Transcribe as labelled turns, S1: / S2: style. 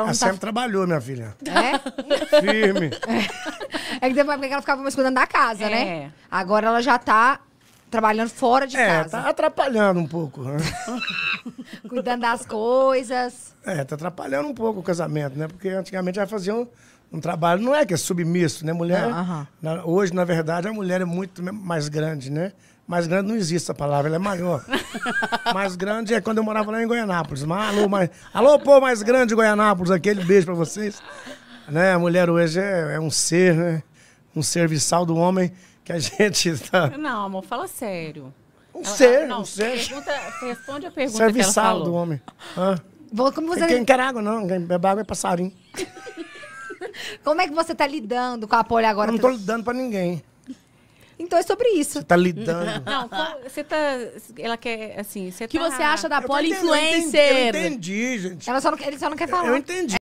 S1: Ela então tá... sempre
S2: trabalhou, minha filha.
S1: É? Firme. É. é que depois ela ficava mais cuidando da casa, é. né? Agora ela já tá trabalhando fora de é, tá casa. Tá
S2: atrapalhando um pouco, né?
S1: Cuidando das coisas.
S2: É, tá atrapalhando um pouco o casamento, né? Porque antigamente já faziam um, um trabalho, não é que é submisso, né? Mulher. na, hoje, na verdade, a mulher é muito mais grande, né? Mais grande não existe a palavra, ela é maior. mais grande é quando eu morava lá em Goianápolis. Mas, alô, mais, alô, pô, mais grande Goianápolis, aquele beijo pra vocês. Né? A mulher hoje é, é um ser, né? Um serviçal do homem que a gente está.
S3: Não, amor, fala sério. Um ela, ser, não, um ser. Pergunta, responde a pergunta.
S4: Serviçal do
S2: homem. Ah. Vou, como você... Quem quer água, não. Quem bebe água é passarinho.
S4: como é que você está lidando com a Poli agora? Eu não estou lidando para ninguém. Então é sobre isso. Você tá lidando.
S3: Não, você tá. Ela quer, assim. Você que tá... você acha da poli influencer? Eu entendi, eu entendi, gente. Ela só não, ele só não quer falar. Eu entendi.